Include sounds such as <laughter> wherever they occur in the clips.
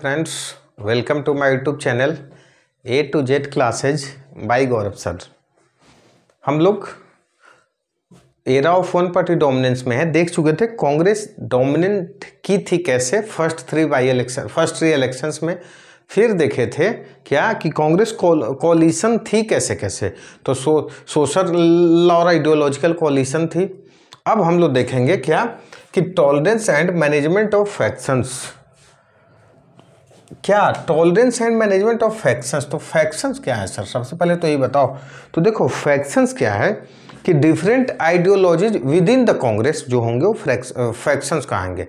friends welcome to my YouTube channel A to Z classes by Gaurav sir हम लोग era of one party dominance में है देख चुके थे कांग्रेस डोमिनेंट की थी कैसे first three by election first three elections में फिर देखे थे क्या कि कांग्रेस कॉलिशन थी कैसे कैसे तो सो सोशल और आइडियोलॉजिकल कॉलिशन थी अब हम लोग देखेंगे क्या कि tolerance and management of factions क्या tolerance and management of factions तो फैक्शंस क्या है सर सबसे पहले तो ये बताओ तो देखो फैक्शंस क्या है कि different ideologies within the Congress जो होंगे वो फैक्शंस कहेंगे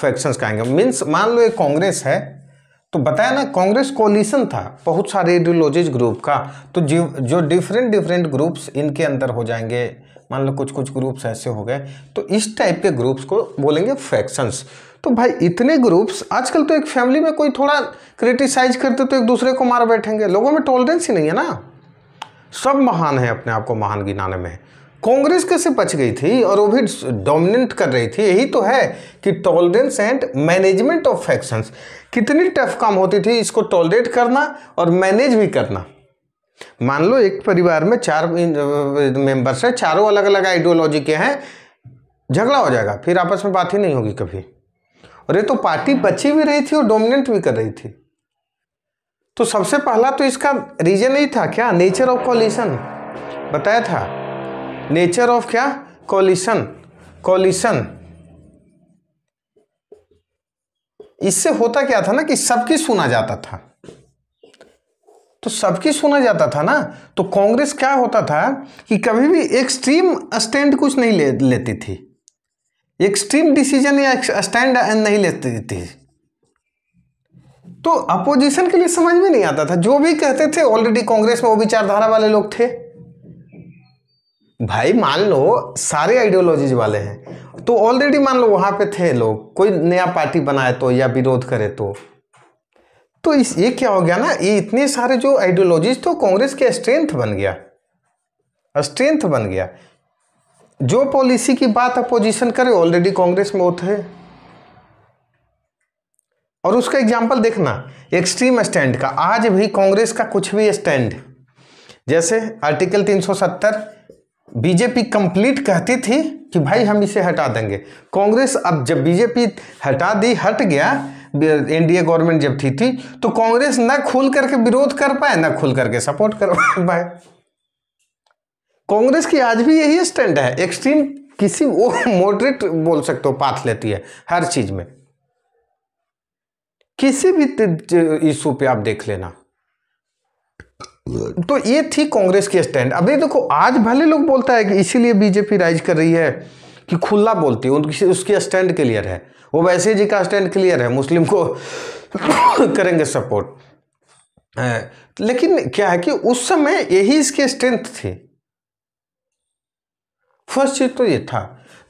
फैक्शंस कहेंगे मीन्स मान लो एक कांग्रेस है तो बताया ना कांग्रेस कोलिशन था बहुत सारे आइडियोलॉजीज ग्रुप का तो जो डिफरेंट डिफरेंट ग्रुप्स इनके अंदर हो जाएंगे मान लो कुछ कुछ ग्रुप्स ऐसे हो गए तो इस टाइप के ग्रुप्स को बोलेंगे फैक्शंस तो भाई इतने ग्रुप्स आजकल तो एक फैमिली में कोई थोड़ा क्रिटिसाइज करते तो एक दूसरे को मार बैठेंगे लोगों में टॉलरेंस ही नहीं है ना सब महान है अपने आप को महान गिनाने में कांग्रेस कैसे बच गई थी और वो भी डोमिनेट कर रही थी यही तो है कि tolerance and management of factions कितनी टफ काम होती थी इसको टॉलरेट करना और मैनेज भी करना मान लो एक परिवार में चार मेंबर्स हैं चारों अलग अलग आइडियोलॉजी के हैं झगड़ा हो जाएगा फिर आपस में बात ही नहीं होगी कभी और ये तो पार्टी बची भी रही थी और डोमिनेंट भी कर रही थी तो सबसे पहला तो इसका रीजन ही था क्या नेचर ऑफ कॉलिशन बताया था नेचर ऑफ क्या कॉलिशन कॉलिशन इससे होता क्या था ना कि सबकी सुना जाता था तो सबकी सुना जाता था ना तो कांग्रेस क्या होता था कि कभी भी एक्सट्रीम स्टैंड कुछ नहीं ले लेती थी एक्सट्रीम डिसीजन या स्टैंड नहीं लेती थी तो अपोजिशन के लिए समझ में नहीं आता था जो भी कहते थे ऑलरेडी कांग्रेस में वो विचारधारा वाले लोग थे भाई मान लो सारे आइडियोलॉजीज वाले हैं तो ऑलरेडी मान लो वहां पे थे लोग कोई नया पार्टी बनाए तो या विरोध करे तो तो इस ये क्या हो गया ना ये इतने सारे जो आइडियोलॉजीज तो कांग्रेस के स्ट्रेंथ बन गया स्ट्रेंथ बन गया जो पॉलिसी की बात अपोजिशन करे ऑलरेडी कांग्रेस में होते है और उसका एग्जाम्पल देखना एक्सट्रीम स्टैंड का आज भी कांग्रेस का कुछ भी स्टैंड जैसे आर्टिकल 370 बीजेपी कंप्लीट कहती थी कि भाई हम इसे हटा देंगे कांग्रेस अब जब बीजेपी हटा दी हट गया एनडीए गवर्नमेंट जब थी थी तो कांग्रेस ना खुल करके विरोध कर पाए ना खुल करके सपोर्ट कर <laughs> पाए कांग्रेस की आज भी यही स्टैंड है एक्सट्रीम किसी <laughs> वो मॉडरेट बोल सकते हो पाथ लेती है हर चीज में किसी भी इशू पे आप देख लेना तो ये थी कांग्रेस की स्टैंड अभी देखो आज भले लोग बोलता है कि इसीलिए बीजेपी राइज कर रही है कि खुला बोलती है उनकी उसकी स्टैंड क्लियर है वो वैसे जी का स्टैंड क्लियर है मुस्लिम को <coughs> करेंगे सपोर्ट लेकिन क्या है कि उस समय यही इसकी स्ट्रेंथ थी फर्स्ट चीज़ तो ये था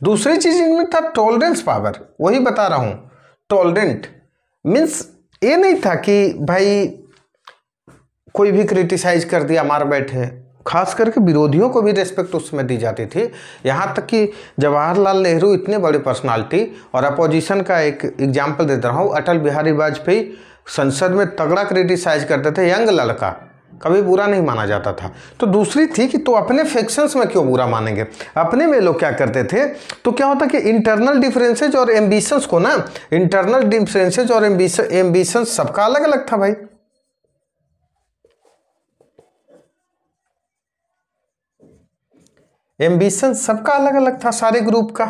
दूसरी चीज़ इनमें था टॉलरेंस पावर वही बता रहा हूँ टॉलरेंट मीन्स ये नहीं था कि भाई कोई भी क्रिटिसाइज कर दिया मार बैठे खास करके विरोधियों को भी रेस्पेक्ट उसमें दी जाती थी यहाँ तक कि जवाहरलाल नेहरू इतने बड़े पर्सनालिटी और अपोजिशन का एक एग्जाम्पल देता रहा हूँ अटल बिहारी वाजपेयी संसद में तगड़ा क्रिटिसाइज करते थे यंग लड़का कभी बुरा नहीं माना जाता था तो दूसरी थी कि तो अपने फैक्शंस में क्यों बुरा मानेंगे अपने में लोग क्या करते थे तो क्या होता कि इंटरनल डिफरेंसेज और एम्बिशंस को ना इंटरनल डिफरेंसेज और एम्बिशंस सबका अलग अलग था भाई एम्बिशन सबका अलग अलग था सारे ग्रुप का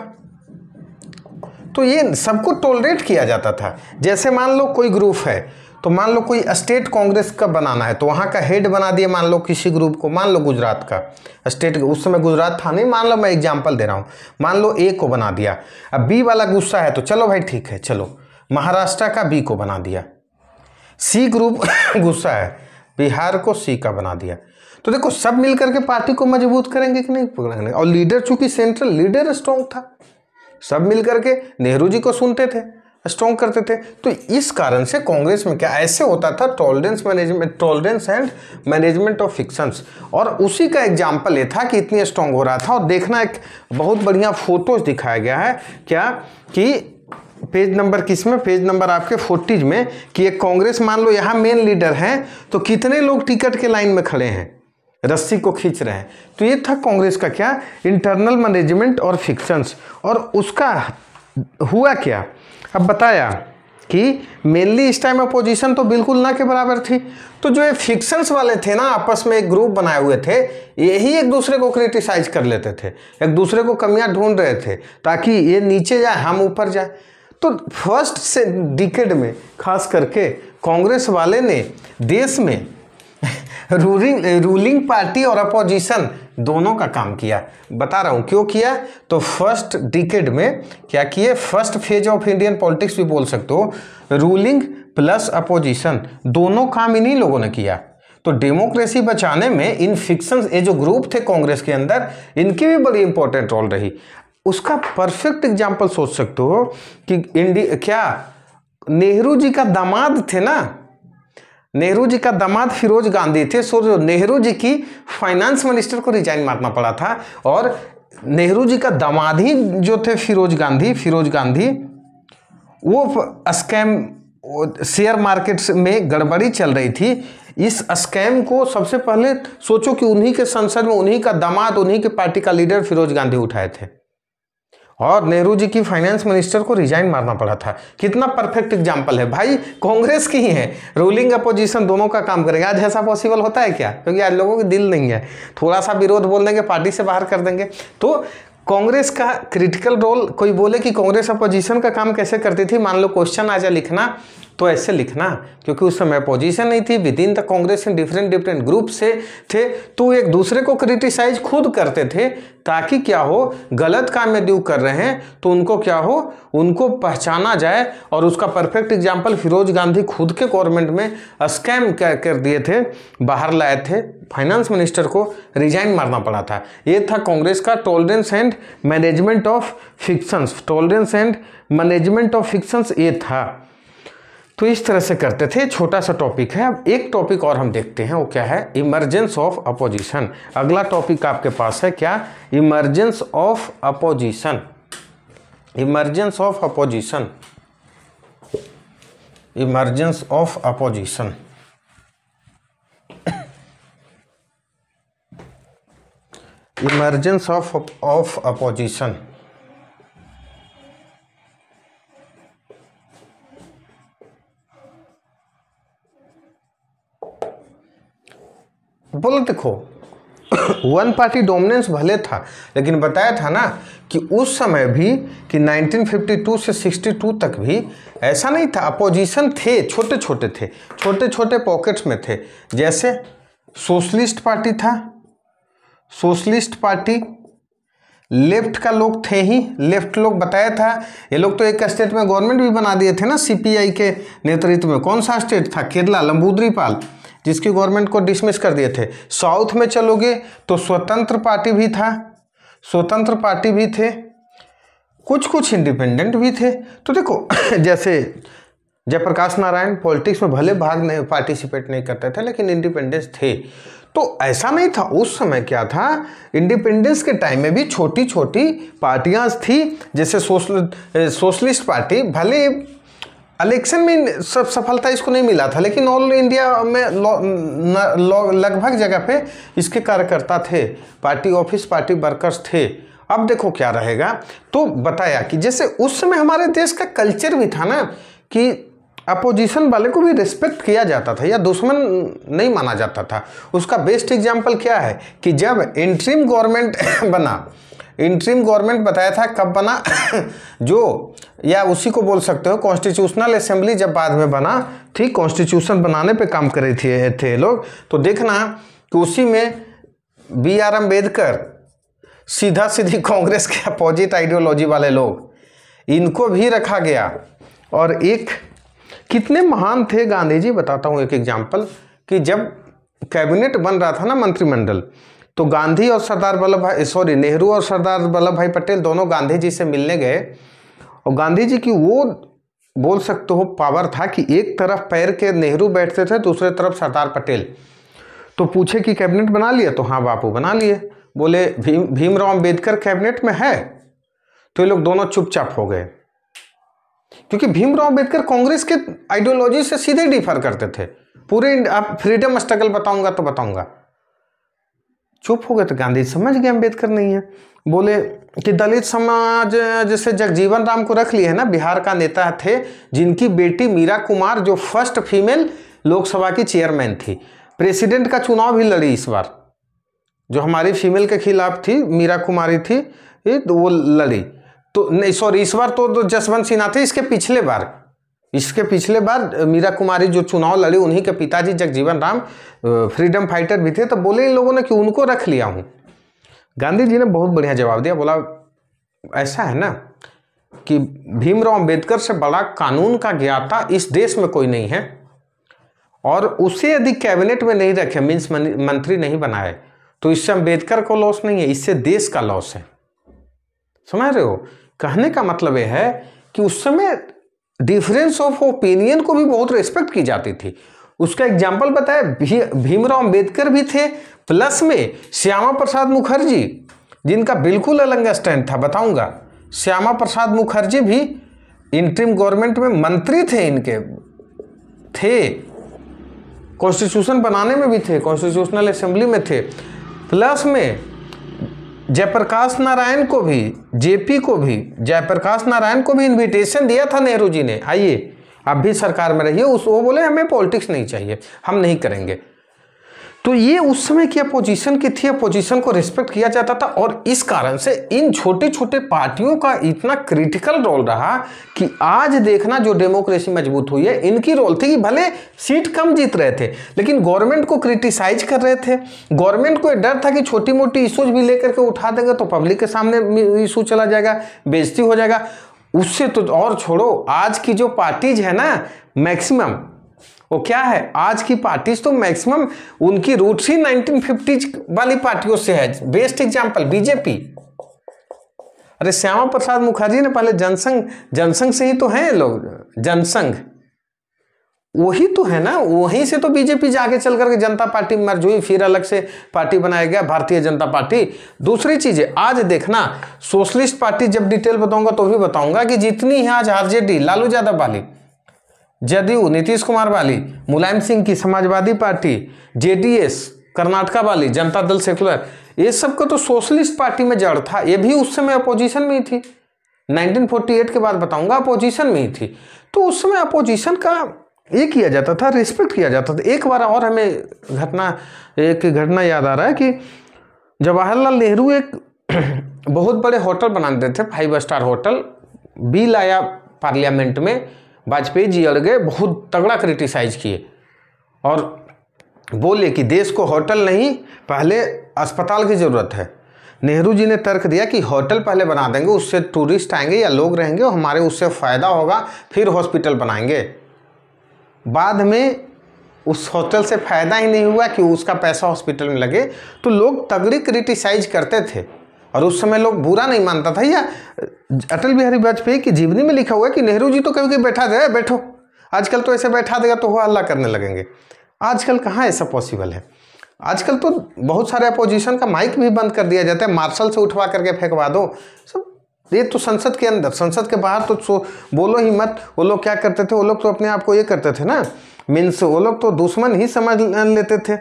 तो ये सबको टोलरेट किया जाता था जैसे मान लो कोई ग्रुप है तो मान लो कोई स्टेट कांग्रेस का बनाना है तो वहाँ का हेड बना दिया मान लो किसी ग्रुप को मान लो गुजरात का स्टेट उस समय गुजरात था नहीं मान लो मैं एग्जाम्पल दे रहा हूँ मान लो ए को बना दिया अब बी वाला गुस्सा है तो चलो भाई ठीक है चलो महाराष्ट्र का बी को बना दिया सी ग्रुप <coughs> गुस्सा है बिहार को सी का बना दिया तो देखो सब मिलकर के पार्टी को मजबूत करेंगे कि नहीं पकड़ेंगे और लीडर चूंकि सेंट्रल लीडर स्ट्रांग था सब मिलकर के नेहरू जी को सुनते थे स्ट्रॉन्ग करते थे तो इस कारण से कांग्रेस में क्या ऐसे होता था tolerance management tolerance and management of factions और उसी का एग्जाम्पल ये था कि इतनी स्ट्रॉन्ग हो रहा था और देखना एक बहुत बढ़िया फोटोज दिखाया गया है क्या कि पेज नंबर किस में पेज नंबर आपके फोर्टीज में कि एक कांग्रेस मान लो यहाँ मेन लीडर हैं तो कितने लोग टिकट के लाइन में खड़े हैं रस्सी को खींच रहे हैं तो ये था कांग्रेस का क्या इंटरनल मैनेजमेंट और फिक्शंस और उसका हुआ क्या अब बताया कि मेनली इस टाइम अपोजिशन तो बिल्कुल ना के बराबर थी तो जो ये फिक्शंस वाले थे ना आपस में एक ग्रुप बनाए हुए थे यही एक दूसरे को क्रिटिसाइज कर लेते थे एक दूसरे को कमियां ढूंढ रहे थे ताकि ये नीचे जाए हम ऊपर जाए तो फर्स्ट से डिकेड में खास करके कांग्रेस वाले ने देश में रूलिंग रूलिंग पार्टी और अपोजिशन दोनों का काम किया बता रहा हूँ क्यों किया तो फर्स्ट डिकेड में क्या किए first phase of Indian politics भी बोल सकते हो रूलिंग प्लस अपोजिशन दोनों काम इन्हीं लोगों ने किया तो डेमोक्रेसी बचाने में इन फिक्शन ये जो ग्रुप थे कांग्रेस के अंदर इनकी भी बड़ी इंपॉर्टेंट रोल रही उसका परफेक्ट एग्जाम्पल सोच सकते हो कि इंडिया क्या नेहरू जी का दामाद थे ना नेहरू जी का दामाद फिरोज गांधी थे सो नेहरू जी की फाइनेंस मिनिस्टर को रिजाइन मारना पड़ा था और नेहरू जी का दामाद ही जो थे फिरोज गांधी फिरोज गांधी वो स्कैम शेयर मार्केट में गड़बड़ी चल रही थी इस स्कैम को सबसे पहले सोचो कि उन्हीं के संसद में उन्हीं का दामाद उन्हीं के पार्टी का लीडर फिरोज गांधी उठाए थे और नेहरू जी की फाइनेंस मिनिस्टर को रिजाइन मारना पड़ा था कितना परफेक्ट एग्जाम्पल है भाई कांग्रेस की ही है रूलिंग अपोजिशन दोनों का काम करेगा आज ऐसा पॉसिबल होता है क्या क्योंकि आज लोगों की दिल नहीं है थोड़ा सा विरोध बोल देंगे पार्टी से बाहर कर देंगे तो कांग्रेस का क्रिटिकल रोल कोई बोले कि कांग्रेस अपोजिशन का काम कैसे करती थी मान लो क्वेश्चन आ जाए लिखना तो ऐसे लिखना क्योंकि उस समय पोजीशन नहीं थी within the Congress in different different group से थे तो एक दूसरे को क्रिटिसाइज खुद करते थे ताकि क्या हो गलत काम यदि वो कर रहे हैं तो उनको क्या हो उनको पहचाना जाए और उसका परफेक्ट एग्जाम्पल फिरोज गांधी खुद के गवर्नमेंट में स्कैम कर दिए थे बाहर लाए थे फाइनेंस मिनिस्टर को रिजाइन मारना पड़ा था ये था कांग्रेस का tolerance and management of factions tolerance and management of factions ये था तो इस तरह से करते थे छोटा सा टॉपिक है अब एक टॉपिक और हम देखते हैं वो क्या है इमरजेंस ऑफ अपोजिशन अगला टॉपिक आपके पास है क्या emergence of opposition emergence of opposition emergence of opposition emergence of of opposition बोले देखो वन पार्टी डोमिनेंस भले था लेकिन बताया था ना कि उस समय भी कि 1952 से 62 तक भी ऐसा नहीं था अपोजिशन थे छोटे छोटे थे छोटे छोटे पॉकेट्स में थे जैसे सोशलिस्ट पार्टी था सोशलिस्ट पार्टी लेफ्ट का लोग थे ही लेफ्ट लोग बताया था ये लोग तो एक स्टेट में गवर्नमेंट भी बना दिए थे ना सीपीआई के नेतृत्व में कौन सा स्टेट था केरला लंबूद्रीपाल जिसकी गवर्नमेंट को डिसमिस कर दिए थे साउथ में चलोगे तो स्वतंत्र पार्टी भी था स्वतंत्र पार्टी भी थे कुछ कुछ इंडिपेंडेंट भी थे तो देखो <coughs> जैसे जयप्रकाश नारायण पॉलिटिक्स में भले भाग नहीं पार्टिसिपेट नहीं करते थे लेकिन इंडिपेंडेंस थे तो ऐसा नहीं था उस समय क्या था इंडिपेंडेंस के टाइम में भी छोटी छोटी पार्टियां थी जैसे सोशल सोशलिस्ट पार्टी भले इलेक्शन में सब सफलता इसको नहीं मिला था लेकिन ऑल इंडिया में लगभग जगह पे इसके कार्यकर्ता थे पार्टी ऑफिस पार्टी वर्कर्स थे अब देखो क्या रहेगा तो बताया कि जैसे उस समय हमारे देश का कल्चर भी था ना कि अपोजिशन वाले को भी रिस्पेक्ट किया जाता था या दुश्मन नहीं माना जाता था उसका बेस्ट एग्जाम्पल क्या है कि जब इंट्रीम गवर्नमेंट <laughs> बना इंट्रीम गवर्नमेंट बताया था कब बना <coughs> जो या उसी को बोल सकते हो कॉन्स्टिट्यूशनल असेंबली जब बाद में बना ठीक कॉन्स्टिट्यूशन बनाने पे काम करे थे थे लोग तो देखना कि उसी में बी आर अम्बेडकर सीधा सीधी कांग्रेस के अपोजिट आइडियोलॉजी वाले लोग इनको भी रखा गया और एक कितने महान थे गांधी जी बताता हूँ एक एग्जाम्पल कि जब कैबिनेट बन रहा था ना मंत्रिमंडल तो गांधी और सरदार वल्लभ भाई सॉरी नेहरू और सरदार वल्लभ भाई पटेल दोनों गांधी जी से मिलने गए और गांधी जी की वो बोल सकते हो पावर था कि एक तरफ पैर के नेहरू बैठते थे दूसरे तरफ सरदार पटेल तो पूछे कि कैबिनेट बना लिया तो हाँ बापू बना लिए बोले भीम भीमराव अम्बेडकर कैबिनेट में है तो ये लोग दोनों चुपचाप हो गए क्योंकि भीमराव अम्बेडकर कांग्रेस के आइडियोलॉजी से सीधे डिफर करते थे पूरे आप फ्रीडम स्ट्रगल बताऊंगा तो बताऊंगा चुप हो गए तो गांधी समझ गए अम्बेडकर नहीं है बोले कि दलित समाज जैसे जगजीवन राम को रख लिया है ना बिहार का नेता थे जिनकी बेटी मीरा कुमार जो फर्स्ट फीमेल लोकसभा की चेयरमैन थी प्रेसिडेंट का चुनाव भी लड़ी इस बार जो हमारी फीमेल के खिलाफ थी मीरा कुमारी थी तो वो लड़ी तो नहीं सॉरी इस बार तो जसवंत सिन्हा थे इसके पिछले बार इसके पिछले बार मीरा कुमारी जो चुनाव लड़ी उन्हीं के पिताजी जगजीवन राम फ्रीडम फाइटर भी थे तो बोले इन लोगों ने कि उनको रख लिया हूँ गांधी जी ने बहुत बढ़िया जवाब दिया बोला ऐसा है ना कि भीमराव अम्बेडकर से बड़ा कानून का ज्ञाता इस देश में कोई नहीं है और उसे यदि कैबिनेट में नहीं रखे मीन्स मंत्री नहीं बनाए तो इससे अम्बेडकर को लॉस नहीं है इससे देश का लॉस है समझ रहे हो कहने का मतलब यह है कि उस समय डिफरेंस ऑफ ओपिनियन को भी बहुत रेस्पेक्ट की जाती थी उसका एग्जाम्पल बताया भी, भीमराव अम्बेडकर भी थे प्लस में श्यामा प्रसाद मुखर्जी जिनका बिल्कुल अलग स्टैंड था बताऊंगा श्यामा प्रसाद मुखर्जी भी इंट्रीम गवर्नमेंट में मंत्री थे इनके थे कॉन्स्टिट्यूशन बनाने में भी थे कॉन्स्टिट्यूशनल असेंबली में थे प्लस में जयप्रकाश नारायण को भी जेपी को भी जयप्रकाश नारायण को भी इनविटेशन दिया था नेहरू जी ने आइए अब भी सरकार में रहिए उस वो बोले हमें पॉलिटिक्स नहीं चाहिए हम नहीं करेंगे तो ये उस समय की अपोजिशन की थी अपोजिशन को रिस्पेक्ट किया जाता था और इस कारण से इन छोटे छोटे पार्टियों का इतना क्रिटिकल रोल रहा कि आज देखना जो डेमोक्रेसी मजबूत हुई है इनकी रोल थी कि भले सीट कम जीत रहे थे लेकिन गवर्नमेंट को क्रिटिसाइज कर रहे थे गवर्नमेंट को डर था कि छोटी मोटी इशूज भी लेकर के उठा देंगे तो पब्लिक के सामने इशू चला जाएगा बेजती हो जाएगा उससे तो और छोड़ो आज की जो पार्टीज है ना मैक्सिमम वो क्या है आज की पार्टीज तो मैक्सिमम उनकी रूट्स ही 1950s वाली पार्टियों से है बेस्ट एग्जाम्पल बीजेपी अरे श्यामा प्रसाद मुखर्जी ने पहले जनसंघ जनसंघ से ही तो है लोग जनसंघ वही तो है ना वहीं से तो बीजेपी जाके चल करके जनता पार्टी मर्ज हुई फिर अलग से पार्टी बनाया गया भारतीय जनता पार्टी दूसरी चीज है आज देखना सोशलिस्ट पार्टी जब डिटेल बताऊंगा तो भी बताऊंगा कि जितनी है आज आरजेडी लालू यादव वाली जदयू नीतीश कुमार वाली मुलायम सिंह की समाजवादी पार्टी जेडीएस कर्नाटका वाली जनता दल सेकुलर ये सब का तो सोशलिस्ट पार्टी में जड़ था ये भी उस समय अपोजिशन में ही थी 1948 के बाद बताऊंगा अपोजिशन में ही थी तो उस समय अपोजिशन का ये किया जाता था रिस्पेक्ट किया जाता था एक बार और हमें घटना एक घटना याद आ रहा है कि जवाहरलाल नेहरू एक <clears throat> बहुत बड़े होटल बना देते थे फाइव स्टार होटल बिल आया पार्लियामेंट में वाजपेयी जी अलगे बहुत तगड़ा क्रिटिसाइज किए और बोले कि देश को होटल नहीं पहले अस्पताल की ज़रूरत है नेहरू जी ने तर्क दिया कि होटल पहले बना देंगे उससे टूरिस्ट आएंगे या लोग रहेंगे और हमारे उससे फ़ायदा होगा फिर हॉस्पिटल बनाएंगे बाद में उस होटल से फ़ायदा ही नहीं हुआ कि उसका पैसा हॉस्पिटल में लगे तो लोग तगड़ी क्रिटिसाइज करते थे और उस समय लोग बुरा नहीं मानता था या अटल बिहारी वाजपेयी की जीवनी में लिखा हुआ है कि नेहरू जी तो कभी कभी बैठा दे बैठो आजकल तो ऐसे बैठा देगा तो वो हल्ला करने लगेंगे आजकल कहाँ ऐसा पॉसिबल है आजकल तो बहुत सारे अपोजिशन का माइक भी बंद कर दिया जाता है मार्शल से उठवा करके फेंकवा दो सब ये तो संसद के अंदर संसद के बाहर तो सो बोलो ही मत वो लोग क्या करते थे वो लोग तो अपने आप को ये करते थे ना मीन्स वो लोग तो दुश्मन ही समझ लेते थे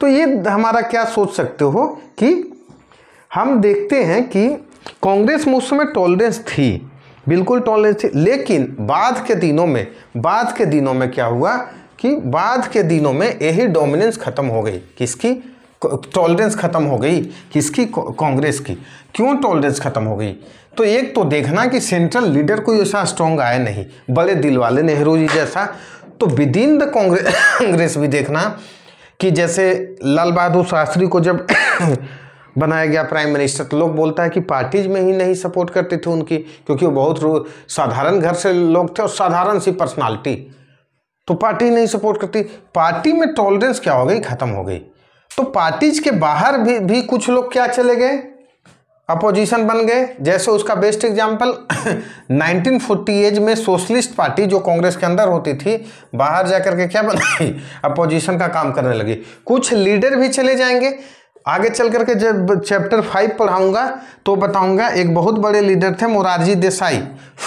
तो ये हमारा क्या सोच सकते हो कि हम देखते हैं कि कांग्रेस में उस समय टॉलरेंस थी बिल्कुल टॉलरेंस थी लेकिन बाद के दिनों में बाद के दिनों में क्या हुआ कि बाद के दिनों में यही डोमिनेंस ख़त्म हो गई किसकी टॉलरेंस ख़त्म हो गई किसकी कांग्रेस की क्यों टॉलरेंस ख़त्म हो गई तो एक तो देखना कि सेंट्रल लीडर कोई ऐसा स्ट्रॉन्ग आया नहीं बड़े दिल वाले नेहरू जी जैसा तो विद इन द कांग्रेस भी देखना कि जैसे लाल बहादुर शास्त्री को जब बनाया गया प्राइम मिनिस्टर तो लोग बोलता है कि पार्टीज में ही नहीं सपोर्ट करते थे उनकी क्योंकि वो बहुत साधारण घर से लोग थे और साधारण सी पर्सनालिटी तो पार्टी नहीं सपोर्ट करती पार्टी में टॉलरेंस क्या हो गई ख़त्म हो गई तो पार्टीज के बाहर भी भी कुछ लोग क्या चले गए अपोजिशन बन गए जैसे उसका बेस्ट एग्जाम्पल नाइनटीन एज में सोशलिस्ट पार्टी जो कांग्रेस के अंदर होती थी बाहर जाकर के क्या बनाई अपोजिशन का काम करने लगी कुछ लीडर भी चले जाएंगे आगे चल करके जब चैप्टर फाइव पढ़ाऊंगा तो बताऊंगा एक बहुत बड़े लीडर थे मोरारजी देसाई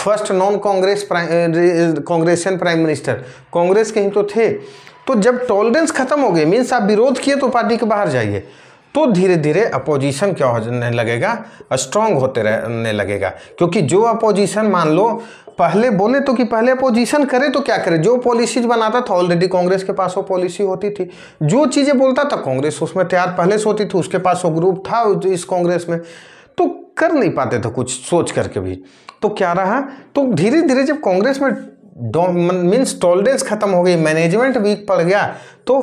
फर्स्ट नॉन कांग्रेस कांग्रेसियन प्राइम मिनिस्टर कांग्रेस के ही तो थे तो जब टॉलरेंस खत्म हो गए मीन्स आप विरोध किए तो पार्टी के बाहर जाइए तो धीरे धीरे अपोजिशन क्या होने लगेगा स्ट्रांग होते रहने लगेगा क्योंकि जो अपोजिशन मान लो पहले बोले तो कि पहले अपोजिशन करे तो क्या करे जो पॉलिसीज बनाता था ऑलरेडी कांग्रेस के पास वो पॉलिसी होती थी जो चीज़ें बोलता था कांग्रेस उसमें तैयार पहले सोती थी उसके पास वो ग्रुप था इस कांग्रेस में तो कर नहीं पाते थे कुछ सोच करके भी तो क्या रहा तो धीरे धीरे जब कांग्रेस में मीन्स टॉलरेंस खत्म हो गई मैनेजमेंट वीक पड़ गया तो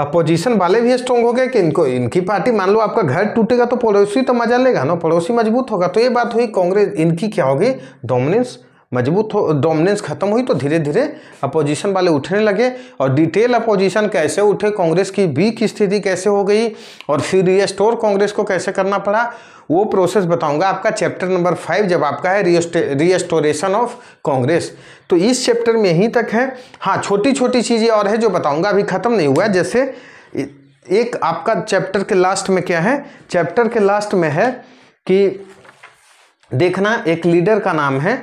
अपोजिशन वाले भी स्ट्रॉन्ग हो गए कि इनको इनकी पार्टी मान लो आपका घर टूटेगा तो पड़ोसी तो मजा लेगा ना पड़ोसी मजबूत होगा तो ये बात हुई कांग्रेस इनकी क्या होगी डोमिनेंस मजबूत हो डोमिनेंस खत्म हुई तो धीरे धीरे अपोजिशन वाले उठने लगे और डिटेल अपोजिशन कैसे उठे कांग्रेस की वीक स्थिति कैसे हो गई और फिर रिस्टोर कांग्रेस को कैसे करना पड़ा वो प्रोसेस बताऊंगा आपका चैप्टर नंबर फाइव जब आपका है रिस्टोरेशन ऑफ कांग्रेस तो इस चैप्टर में यहीं तक है हाँ छोटी छोटी चीज़ें और है जो बताऊंगा अभी ख़त्म नहीं हुआ है जैसे एक आपका चैप्टर के लास्ट में क्या है चैप्टर के लास्ट में है कि देखना एक लीडर का नाम है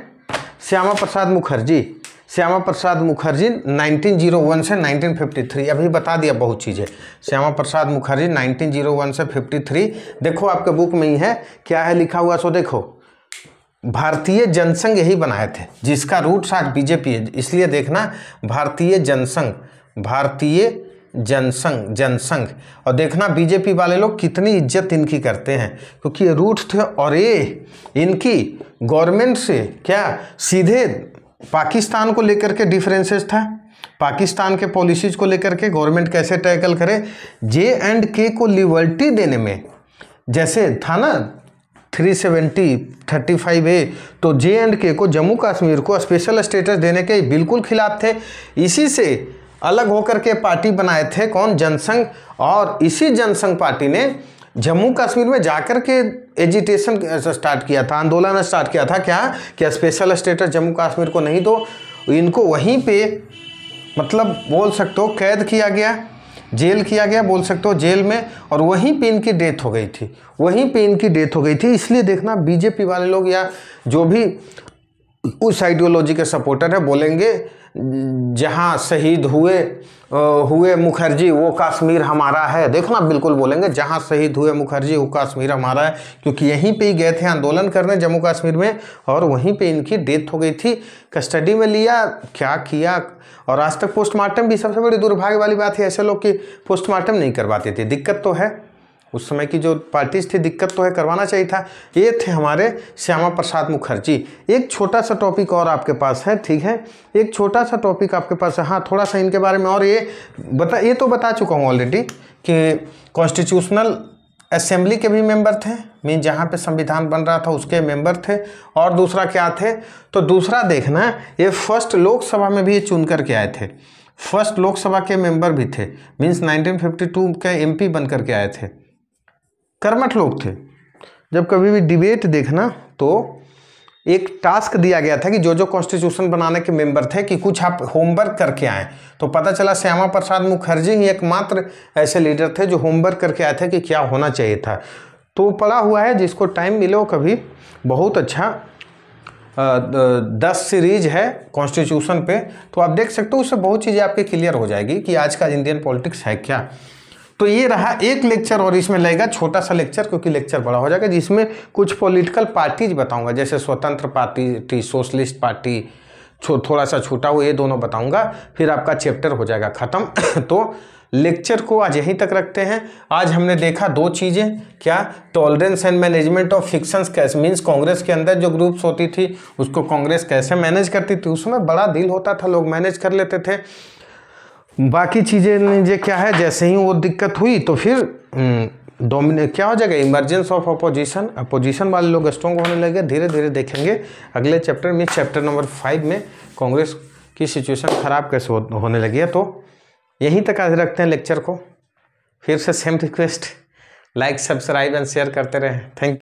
श्यामा प्रसाद मुखर्जी श्यामा प्रसाद मुखर्जी 1901 से 1953 अभी बता दिया बहुत चीज़ें श्यामा प्रसाद मुखर्जी 1901 से 53 देखो आपके बुक में ही है क्या है लिखा हुआ सो देखो भारतीय जनसंघ यही बनाए थे जिसका रूट साठ बीजेपी है इसलिए देखना भारतीय जनसंघ भारतीय जनसंघ जनसंघ और देखना बीजेपी वाले लोग कितनी इज्जत इनकी करते हैं क्योंकि ये रूट थे और ये इनकी गवर्नमेंट से क्या सीधे पाकिस्तान को लेकर के डिफरेंसेस था पाकिस्तान के पॉलिसीज को लेकर के गवर्नमेंट कैसे टैकल करे जे एंड के को लिबर्टी देने में जैसे था ना three seventy thirty five A तो जे एंड के को जम्मू कश्मीर को स्पेशल स्टेटस देने के बिल्कुल खिलाफ थे इसी से अलग होकर के पार्टी बनाए थे कौन जनसंघ और इसी जनसंघ पार्टी ने जम्मू कश्मीर में जाकर के एजिटेशन स्टार्ट किया था आंदोलन स्टार्ट किया था क्या क्या स्पेशल स्टेटस जम्मू कश्मीर को नहीं दो तो इनको वहीं पे मतलब बोल सकते हो कैद किया गया जेल किया गया बोल सकते हो जेल में और वहीं पे इनकी डेथ हो गई थी वहीं पे इनकी डेथ हो गई थी इसलिए देखना बीजेपी वाले लोग या जो भी उस आइडियोलॉजी के सपोर्टर है बोलेंगे जहाँ शहीद हुए हुए मुखर्जी वो कश्मीर हमारा है देखना बिल्कुल बोलेंगे जहाँ शहीद हुए मुखर्जी वो कश्मीर हमारा है क्योंकि यहीं पे ही गए थे आंदोलन करने जम्मू कश्मीर में और वहीं पे इनकी डेथ हो गई थी कस्टडी में लिया क्या किया और आज तक पोस्टमार्टम भी सबसे बड़ी दुर्भाग्य वाली बात है ऐसे लोग कि पोस्टमार्टम नहीं करवाते थे दिक्कत तो है उस समय की जो पार्टीज थी दिक्कत तो है करवाना चाहिए था ये थे हमारे श्यामा प्रसाद मुखर्जी एक छोटा सा टॉपिक और आपके पास है ठीक है एक छोटा सा टॉपिक आपके पास है हाँ थोड़ा सा इनके बारे में और ये बता ये तो बता चुका हूँ ऑलरेडी कि कॉन्स्टिट्यूशनल असेंबली के भी मेंबर थे मीन जहाँ पे संविधान बन रहा था उसके मेंबर थे और दूसरा क्या थे तो दूसरा देखना ये फर्स्ट लोकसभा में भी ये चुन करके आए थे फर्स्ट लोकसभा के मेंबर भी थे मीन्स 1952 के एमपी बन करके आए थे कर्मठ लोग थे जब कभी भी डिबेट देखना तो एक टास्क दिया गया था कि जो जो कॉन्स्टिट्यूशन बनाने के मेंबर थे कि कुछ आप होमवर्क करके आए तो पता चला श्यामा प्रसाद मुखर्जी ही एकमात्र ऐसे लीडर थे जो होमवर्क करके आए थे कि क्या होना चाहिए था तो पढ़ा हुआ है जिसको टाइम मिले वो कभी बहुत अच्छा दस सीरीज है कॉन्स्टिट्यूशन पे तो आप देख सकते हो उससे बहुत चीज़ें आपके क्लियर हो जाएगी कि आज का इंडियन पॉलिटिक्स है क्या तो ये रहा एक लेक्चर और इसमें लगेगा छोटा सा लेक्चर क्योंकि लेक्चर बड़ा हो जाएगा जिसमें कुछ पॉलिटिकल पार्टीज बताऊंगा जैसे स्वतंत्र पार्टी सोशलिस्ट पार्टी छो थोड़ा सा छोटा हुआ ये दोनों बताऊंगा फिर आपका चैप्टर हो जाएगा ख़त्म <coughs> तो लेक्चर को आज यहीं तक रखते हैं आज हमने देखा दो चीज़ें क्या tolerance and management of factions कैसे मीन्स कांग्रेस के अंदर जो ग्रुप्स होती थी उसको कांग्रेस कैसे मैनेज करती थी उसमें बड़ा दिल होता था लोग मैनेज कर लेते थे बाकी चीज़ें जो क्या है जैसे ही वो दिक्कत हुई तो फिर हम्म, डोमिने क्या हो जाएगा इमरजेंस ऑफ अपोजिशन अपोजिशन वाले लोग स्ट्रॉन्ग होने लगे धीरे धीरे देखेंगे अगले चैप्टर में चैप्टर नंबर फाइव में कांग्रेस की सिचुएशन ख़राब कैसे होने लगी है तो यहीं तक आज रखते हैं लेक्चर को फिर से same request like subscribe and share करते रहें थैंक